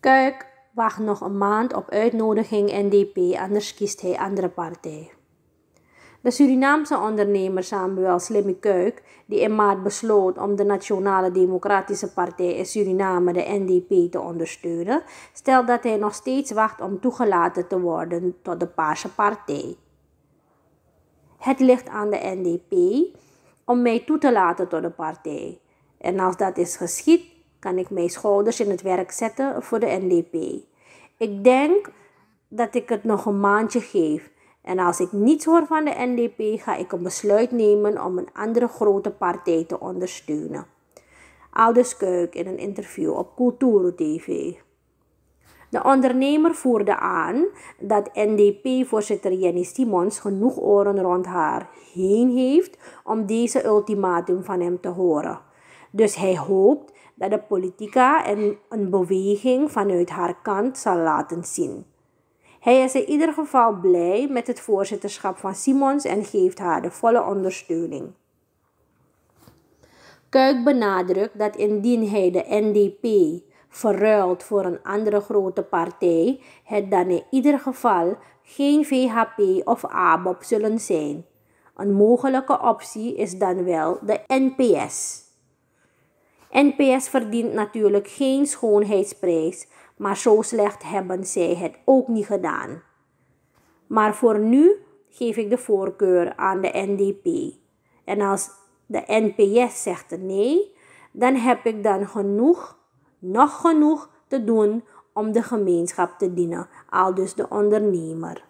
Kuik wacht nog een maand op uitnodiging NDP, anders kiest hij andere partij. De Surinaamse ondernemer Samuel Slimme Kuik, die in maart besloot om de Nationale Democratische Partij in Suriname, de NDP, te ondersteunen, stelt dat hij nog steeds wacht om toegelaten te worden tot de Paarse Partij. Het ligt aan de NDP om mij toe te laten tot de partij. En als dat is geschied, kan ik mijn schouders in het werk zetten voor de NDP. Ik denk dat ik het nog een maandje geef. En als ik niets hoor van de NDP, ga ik een besluit nemen om een andere grote partij te ondersteunen. Aldus Kuik in een interview op Cultuur TV. De ondernemer voerde aan dat NDP-voorzitter Jenny Simons genoeg oren rond haar heen heeft om deze ultimatum van hem te horen. Dus hij hoopt dat de politica een, een beweging vanuit haar kant zal laten zien. Hij is in ieder geval blij met het voorzitterschap van Simons en geeft haar de volle ondersteuning. Kuik benadrukt dat indien hij de NDP verruilt voor een andere grote partij, het dan in ieder geval geen VHP of ABOP zullen zijn. Een mogelijke optie is dan wel de NPS. NPS verdient natuurlijk geen schoonheidsprijs, maar zo slecht hebben zij het ook niet gedaan. Maar voor nu geef ik de voorkeur aan de NDP. En als de NPS zegt nee, dan heb ik dan genoeg, nog genoeg te doen om de gemeenschap te dienen, al dus de ondernemer.